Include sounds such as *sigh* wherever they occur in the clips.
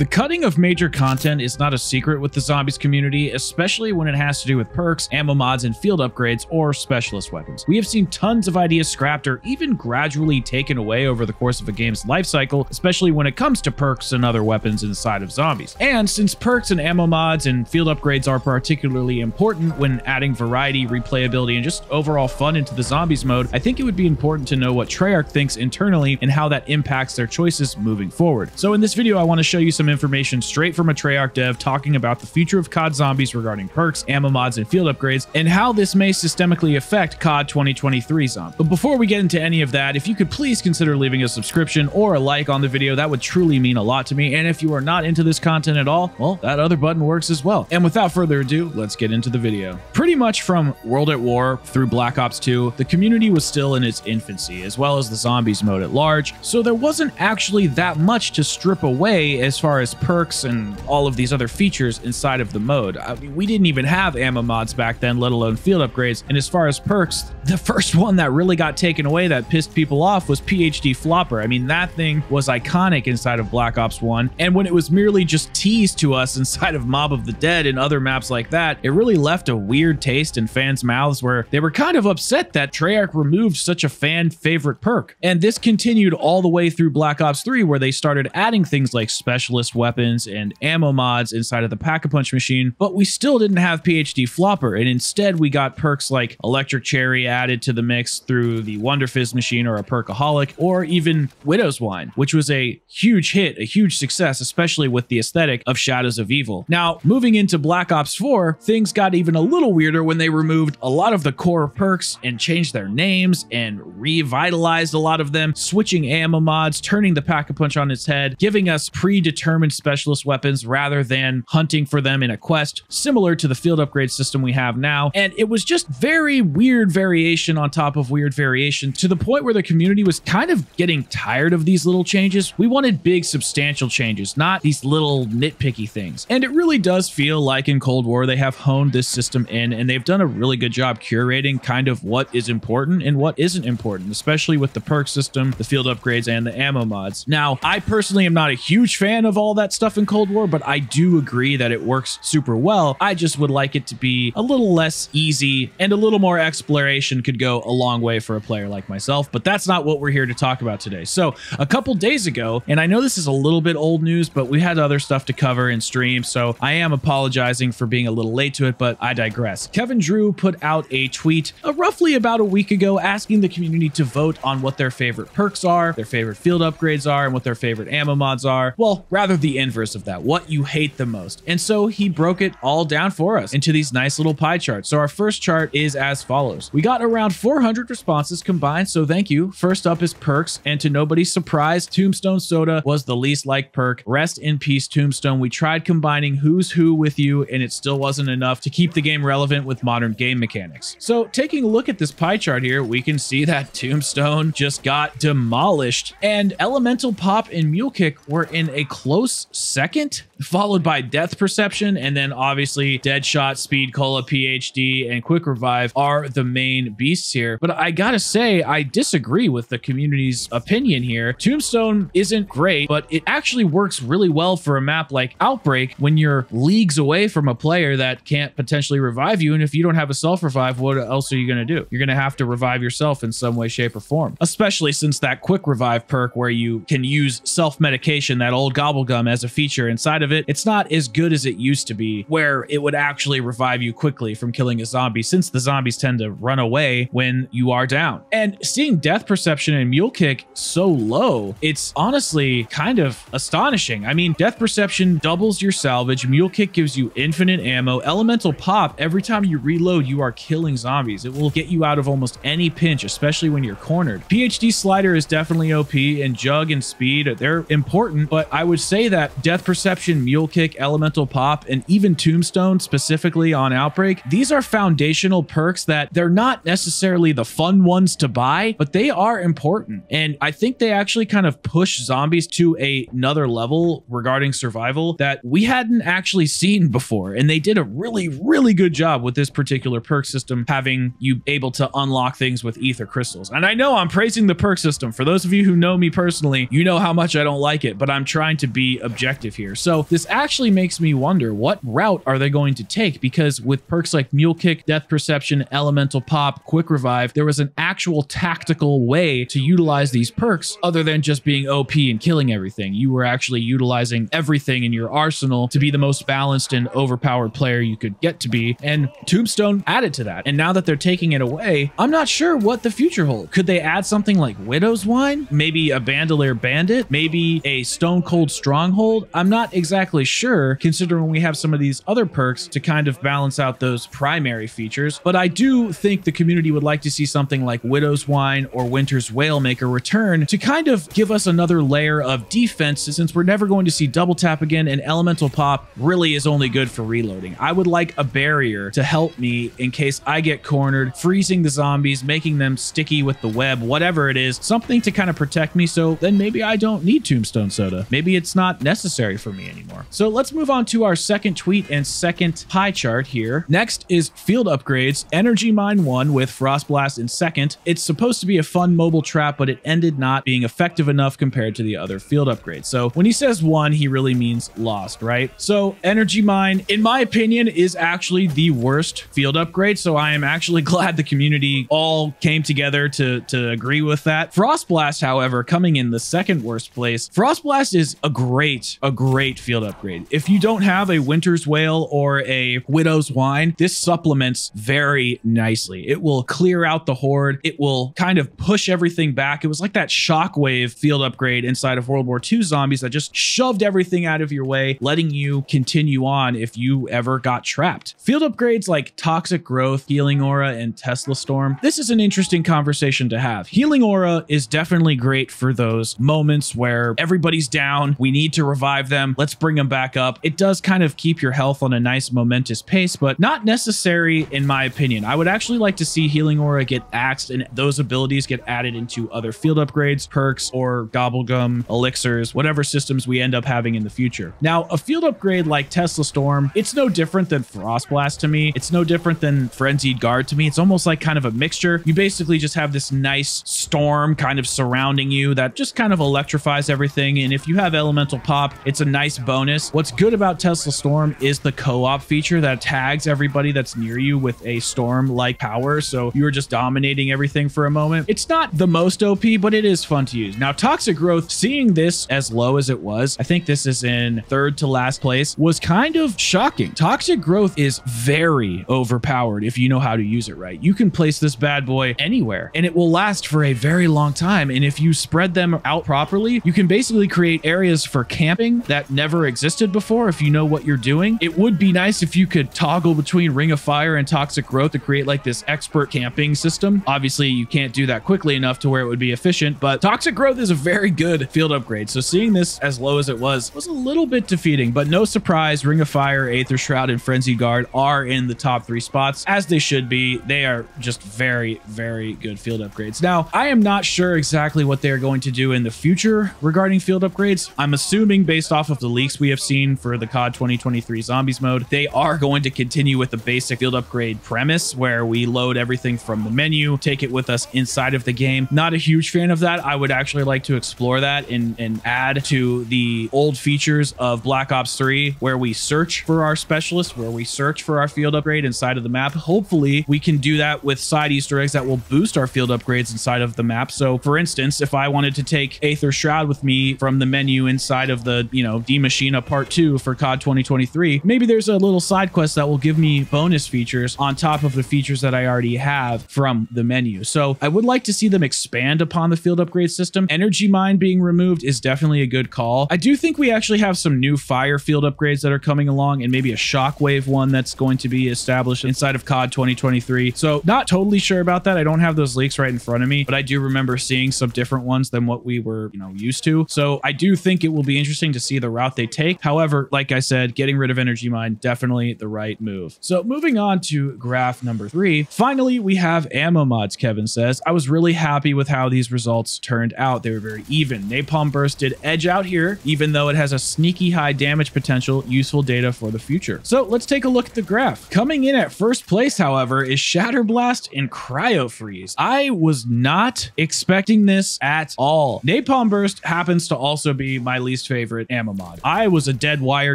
The cutting of major content is not a secret with the zombies community, especially when it has to do with perks, ammo mods, and field upgrades or specialist weapons. We have seen tons of ideas scrapped or even gradually taken away over the course of a game's lifecycle, especially when it comes to perks and other weapons inside of zombies. And since perks and ammo mods and field upgrades are particularly important when adding variety, replayability, and just overall fun into the zombies mode, I think it would be important to know what Treyarch thinks internally and how that impacts their choices moving forward. So in this video, I want to show you some information straight from a Treyarch dev talking about the future of COD Zombies regarding perks, ammo mods, and field upgrades, and how this may systemically affect COD 2023 Zombies. But before we get into any of that, if you could please consider leaving a subscription or a like on the video, that would truly mean a lot to me. And if you are not into this content at all, well, that other button works as well. And without further ado, let's get into the video. Pretty much from World at War through Black Ops 2, the community was still in its infancy, as well as the zombies mode at large, so there wasn't actually that much to strip away as far as perks and all of these other features inside of the mode. I mean, we didn't even have ammo mods back then, let alone field upgrades. And as far as perks, the *laughs* first one that really got taken away that pissed people off was PhD Flopper. I mean, that thing was iconic inside of Black Ops 1. And when it was merely just teased to us *laughs* inside of Mob of the Dead and other maps like that, it really left a weird taste in fans' mouths where they were kind of upset that Treyarch removed such a fan favorite perk. And this continued all the way through Black Ops 3, where they started adding things like specialist weapons and ammo mods inside of the Pack-a-Punch machine, but we still didn't have PhD Flopper, and instead we got perks like Electric Cherry added to the mix through the Wonder Fizz machine or a Perkaholic, or even Widow's Wine, which was a huge hit, a huge success, especially with the aesthetic of Shadows of Evil. Now, moving into Black Ops 4, things got even a little weirder when they removed a lot of the core perks and changed their names and revitalized a lot of them, switching ammo mods, turning the Pack-a-Punch on its head, giving us predetermined determine specialist weapons rather than hunting for them in a quest, similar to the field upgrade system we have now. And it was just very weird variation on top of weird variation to the point where the community was kind of getting tired of these little changes. We wanted big, substantial changes, not these little nitpicky things. And it really does feel like in Cold War, they have honed this system in and they've done a really good job curating kind of what is important and what isn't important, especially with the perk system, the field upgrades, and the ammo mods. Now, I personally am not a huge fan of all that stuff in Cold War, but I do agree that it works super well. I just would like it to be a little less easy and a little more exploration could go a long way for a player like myself, but that's not what we're here to talk about today. So a couple days ago, and I know this is a little bit old news, but we had other stuff to cover and stream, so I am apologizing for being a little late to it, but I digress. Kevin Drew put out a tweet uh, roughly about a week ago asking the community to vote on what their favorite perks are, their favorite field upgrades are, and what their favorite ammo mods are. Well, rather rather the inverse of that, what you hate the most. And so he broke it all down for us into these nice little pie charts. So our first chart is as follows. We got around 400 responses combined, so thank you. First up is perks, and to nobody's surprise, Tombstone Soda was the least liked perk. Rest in peace, Tombstone. We tried combining who's who with you, and it still wasn't enough to keep the game relevant with modern game mechanics. So taking a look at this pie chart here, we can see that Tombstone just got demolished, and Elemental Pop and Mule Kick were in a close close second followed by Death Perception, and then obviously Deadshot, Speed, Cola, PhD, and Quick Revive are the main beasts here. But I gotta say, I disagree with the community's opinion here. Tombstone isn't great, but it actually works really well for a map like Outbreak when you're leagues away from a player that can't potentially revive you. And if you don't have a self revive, what else are you gonna do? You're gonna have to revive yourself in some way, shape, or form, especially since that Quick Revive perk where you can use self medication, that old gobblegum, as a feature inside of of it, it's not as good as it used to be, where it would actually revive you quickly from killing a zombie, since the zombies tend to run away when you are down. And seeing death perception and mule kick so low, it's honestly kind of astonishing. I mean, death perception doubles your salvage, mule kick gives you infinite ammo, elemental pop, every time you reload, you are killing zombies. It will get you out of almost any pinch, especially when you're cornered. PhD slider is definitely OP, and jug and speed, they're important, but I would say that death perception Mule Kick, Elemental Pop, and even Tombstone specifically on Outbreak, these are foundational perks that they're not necessarily the fun ones to buy, but they are important. And I think they actually kind of push zombies to a, another level regarding survival that we hadn't actually seen before. And they did a really, really good job with this particular perk system, having you able to unlock things with ether crystals. And I know I'm praising the perk system. For those of you who know me personally, you know how much I don't like it, but I'm trying to be objective here. So this actually makes me wonder what route are they going to take because with perks like Mule Kick, Death Perception, Elemental Pop, Quick Revive, there was an actual tactical way to utilize these perks other than just being OP and killing everything. You were actually utilizing everything in your arsenal to be the most balanced and overpowered player you could get to be. And Tombstone added to that. And now that they're taking it away, I'm not sure what the future holds. Could they add something like Widow's Wine? Maybe a Bandolier Bandit? Maybe a Stone Cold Stronghold? I'm not exactly exactly sure, considering we have some of these other perks to kind of balance out those primary features. But I do think the community would like to see something like Widow's Wine or Winter's Whale make a return to kind of give us another layer of defense since we're never going to see double tap again and elemental pop really is only good for reloading. I would like a barrier to help me in case I get cornered, freezing the zombies, making them sticky with the web, whatever it is, something to kind of protect me so then maybe I don't need Tombstone Soda. Maybe it's not necessary for me anymore anymore. So let's move on to our second tweet and second pie chart here. Next is field upgrades, Energy Mine 1 with Frost Blast in second. It's supposed to be a fun mobile trap, but it ended not being effective enough compared to the other field upgrades. So when he says one, he really means lost, right? So Energy Mine, in my opinion, is actually the worst field upgrade. So I am actually *laughs* glad the community all came together to, to agree with that. Frost Blast, however, coming in the second worst place. Frost Blast is a great, a great field upgrade. If you don't have a Winter's Whale or a Widow's Wine, this supplements very nicely. It will clear out the horde. It will kind of push everything back. It was like that shockwave field upgrade inside of World War II zombies that just shoved everything out of your way, letting you continue on if you ever got trapped. Field upgrades like Toxic Growth, Healing Aura, and Tesla Storm, this is an interesting conversation to have. Healing Aura is definitely great for those moments where everybody's down, we need to revive them, let's bring them back up. It does kind of keep your health on a nice momentous pace, but not necessary in my opinion. I would actually like to see Healing Aura get axed and those abilities get added into other field upgrades, perks, or gobblegum, elixirs, whatever systems we end up having in the future. Now, a field upgrade like Tesla Storm, it's no different than Frostblast to me. It's no different than Frenzied Guard to me. It's almost like kind of a mixture. You basically just have this nice storm kind of surrounding you that just kind of electrifies everything. And if you have elemental pop, it's a nice bonus. What's good about Tesla Storm is the co-op feature that tags everybody that's near you with a storm-like power. So you are just dominating everything for a moment. It's not the most OP, but it is fun to use. Now, Toxic Growth, seeing this as low as it was, I think this is in third to last place, was kind of shocking. Toxic Growth is very overpowered if you know how to use it right. You can place this bad boy anywhere and it will last for a very long time. And if you spread them out properly, you can basically create areas for camping that never existed before if you know what you're doing. It would be nice if you could toggle between Ring of Fire and Toxic Growth to create like this expert camping system. Obviously, you can't do that quickly enough to where it would be efficient, but Toxic Growth is a very good field upgrade. So seeing this as low as it was was a little bit defeating, but no surprise, Ring of Fire, Aether Shroud, and Frenzy Guard are in the top three spots, as they should be. They are just very, very good field upgrades. Now, I am not sure exactly what they're going to do in the future regarding field upgrades. I'm assuming based off of the leaks we have seen for the COD 2023 Zombies mode, they are going to continue with the basic field upgrade premise where we load everything from the menu, take it with us inside of the game. Not a huge fan of that. I would actually like to explore that and, and add to the old features of Black Ops 3 where we search for our specialists, where we search for our field upgrade inside of the map. Hopefully, we can do that with side Easter eggs that will boost our field upgrades inside of the map. So, for instance, if I wanted to take Aether Shroud with me from the menu inside of the, you know, D machine Sheena Part 2 for COD 2023, maybe there's a little side quest that will give me bonus features on top of the features that I already have from the menu. So I would like to see them expand upon the field upgrade system. Energy mine being removed is definitely a good call. I do think we actually have some new fire field upgrades that are coming along and maybe a shockwave one that's going to be established inside of COD 2023. So not totally sure about that. I don't have those leaks right in front of me, but I do remember seeing some different ones than what we were, you know, used to. So I do think it will be interesting to see the route they take. However, like I said, getting rid of Energy Mine, definitely the right move. So moving on to graph number three. Finally, we have ammo mods, Kevin says. I was really happy with how these results turned out. They were very even. Napalm Burst did edge out here, even though it has a sneaky high damage potential, useful data for the future. So let's take a look at the graph. Coming in at first place, however, is Shatter Blast and Cryo Freeze. I was not expecting this at all. Napalm Burst happens to also be my least favorite ammo mod. I was a dead wire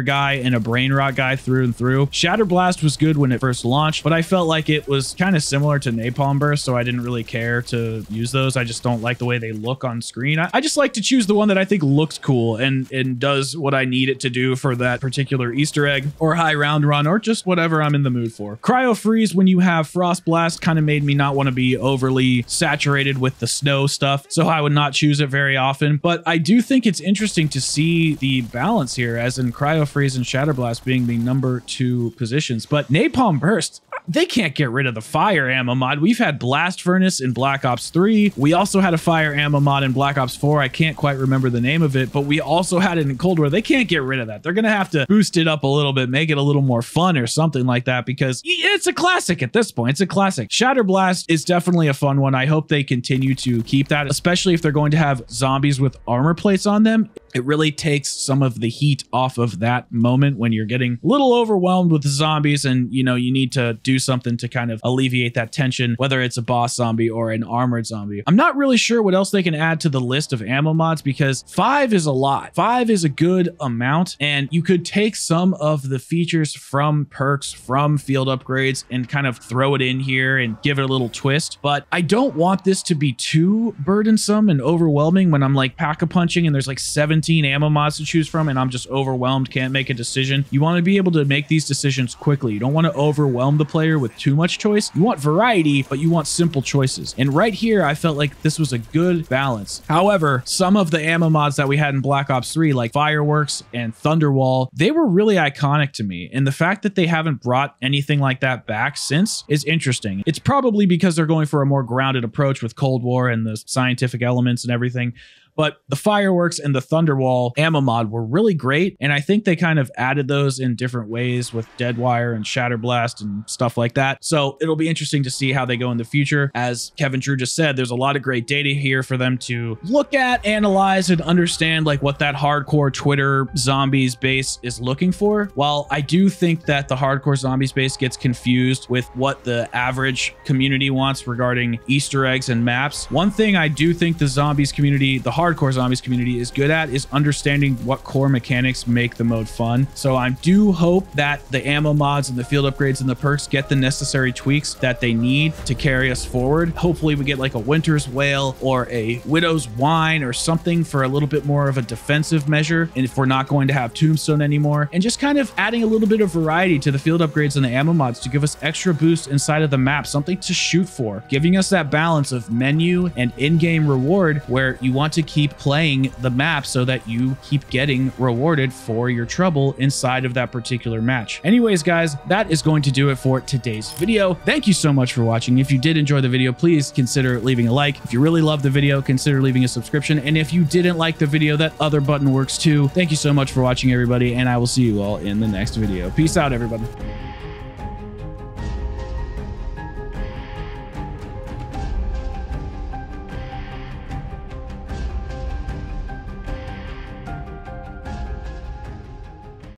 guy and a brain rot guy through and through. Shatter Blast was good when it first launched, but I felt like it was kind of similar to Napalm Burst, so I didn't really care to use those. I just don't like the way they look on screen. I, I just like to choose the one that I think looks cool and, and does what I need it to do for that particular Easter egg or high round run or just whatever I'm in the mood for. Cryo Freeze, when you have Frost Blast, kind of made me not want to be overly saturated with the snow stuff, so I would not choose it very often, but I do think it's interesting to see the balance balance here, as in cryo freeze and shatter blast being the number two positions. But napalm burst, they can't get rid of the fire ammo mod. We've had Blast Furnace in Black Ops 3. We also had a fire ammo mod in Black Ops 4. I can't quite remember the name of it, but we also had it in Cold War. They can't get rid of that. They're going to have to boost it up a little bit, make it a little more fun or something like that because it's a classic at this point. It's a classic. Shatter Blast is definitely a fun one. I hope they continue to keep that, especially if they're going to have zombies with armor plates on them. It really takes some of the heat off of that moment when you're getting a little overwhelmed with the zombies and, you know, you need to do something to kind of alleviate that tension, whether it's a boss zombie or an armored zombie. I'm not really sure what else they can add to the list of ammo mods because five is a lot. Five is a good amount, and you could take some of the features from perks, from field upgrades, and kind of throw it in here and give it a little twist. But I don't want this to be too burdensome and overwhelming when I'm like pack a punching and there's like 17 ammo mods to choose from, and I'm just overwhelmed, can't make a decision. You want to be able to make these decisions quickly. You don't want to overwhelm the player player with too much choice. You want variety, but you want simple choices. And right here, I felt like this was a good balance. However, some of the ammo mods that we had in Black Ops 3, like Fireworks and Thunderwall, they were really iconic to me. And the fact that they haven't brought anything like that back since is interesting. It's probably because they're going for a more grounded approach with Cold War and the scientific elements and everything. But the fireworks and the Thunderwall ammo mod were really great. And I think they kind of added those in different ways with Deadwire and Shatterblast and stuff like that. So it'll be interesting to see how they go in the future. As Kevin Drew just said, there's a lot of great data here for them to look at, analyze, and understand like what that hardcore Twitter zombies base is looking for. While I do think that the hardcore zombies base gets confused with what the average community wants regarding Easter eggs and maps, one thing I do think the zombies community, the hardcore hardcore zombies community is good at is understanding what core mechanics make the mode fun. So I do hope that the ammo mods and the field upgrades and the perks get the necessary tweaks that they need to carry us forward. Hopefully we get like a winter's whale or a widow's wine or something for a little bit more of a defensive measure. And if we're not going to have tombstone anymore and just kind of adding a little bit of variety to the field upgrades and the ammo mods to give us extra boost inside of the map, something to shoot for, giving us that balance of menu and in-game reward where you want to keep keep playing the map so that you keep getting rewarded for your trouble inside of that particular match. Anyways, guys, that is going to do it for today's video. Thank you so much for watching. If you did enjoy the video, please consider leaving a like. If you really love the video, consider leaving a subscription. And if you didn't like the video, that other button works too. Thank you so much for watching, everybody, and I will see you all in the next video. Peace out, everybody.